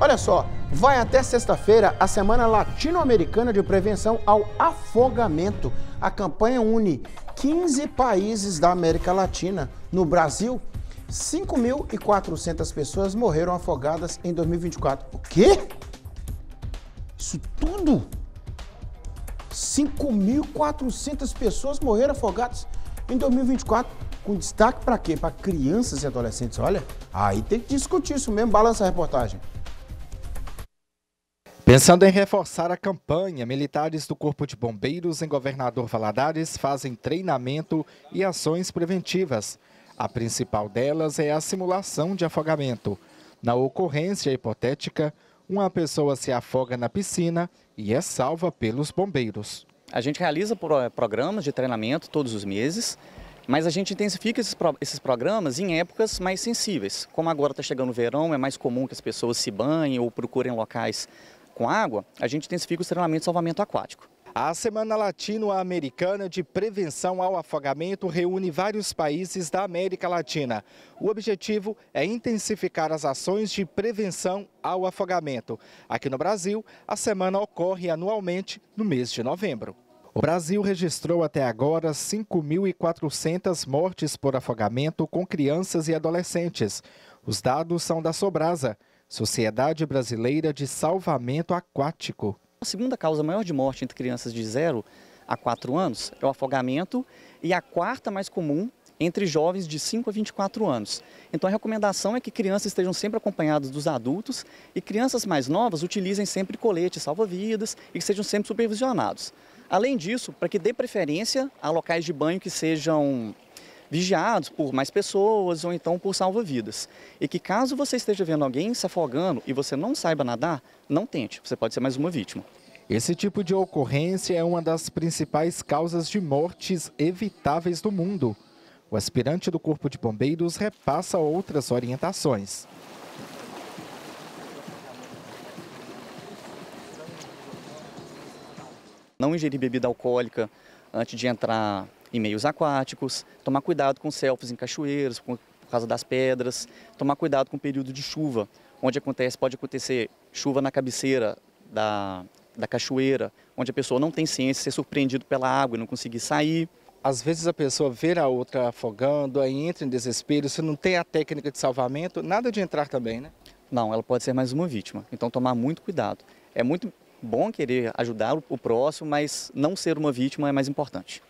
Olha só, vai até sexta-feira a Semana Latino-Americana de Prevenção ao Afogamento. A campanha une 15 países da América Latina. No Brasil, 5.400 pessoas morreram afogadas em 2024. O quê? Isso tudo? 5.400 pessoas morreram afogadas em 2024, com destaque para quê? Para crianças e adolescentes. Olha, aí tem que discutir isso mesmo. Balança a reportagem. Pensando em reforçar a campanha, militares do Corpo de Bombeiros em Governador Valadares fazem treinamento e ações preventivas. A principal delas é a simulação de afogamento. Na ocorrência hipotética, uma pessoa se afoga na piscina e é salva pelos bombeiros. A gente realiza eh, programas de treinamento todos os meses, mas a gente intensifica esses, programas em épocas mais sensíveis. Como agora está chegando o verão, é mais comum que as pessoas se banhem ou procurem locais com água, a gente intensifica o treinamento de salvamento aquático. A Semana Latino-Americana de Prevenção ao Afogamento reúne vários países da América Latina. O objetivo é intensificar as ações de prevenção ao afogamento. Aqui no Brasil, a semana ocorre anualmente no mês de novembro. O Brasil registrou até agora 5.400 mortes por afogamento com crianças e adolescentes. Os dados são da Sobrasa. Sociedade Brasileira de Salvamento Aquático. A segunda causa maior de morte entre crianças de 0 a 4 anos é o afogamento e a quarta mais comum entre jovens de 5 a 24 anos. Então a recomendação é que crianças estejam sempre acompanhadas dos adultos e crianças mais novas utilizem sempre coletes salva-vidas e que sejam sempre supervisionados. Além disso, para que dê preferência a locais de banho que sejam vigiados por mais pessoas ou então por salva-vidas. E que caso você esteja vendo alguém se afogando e você não saiba nadar, não tente, você pode ser mais uma vítima. Esse tipo de ocorrência é uma das principais causas de mortes evitáveis do mundo. O aspirante do Corpo de Bombeiros repassa outras orientações. Não ingerir bebida alcoólica antes de entrar em meios aquáticos, tomar cuidado com selfies em cachoeiras, por causa das pedras, tomar cuidado com o período de chuva, onde acontece, pode acontecer chuva na cabeceira da, da cachoeira, onde a pessoa não tem ciência, ser surpreendido pela água e não conseguir sair. Às vezes a pessoa vê a outra afogando, aí entra em desespero, se não tem a técnica de salvamento, nada de entrar também, né? Não, ela pode ser mais uma vítima, então tomar muito cuidado. É muito bom querer ajudar o próximo, mas não ser uma vítima é mais importante.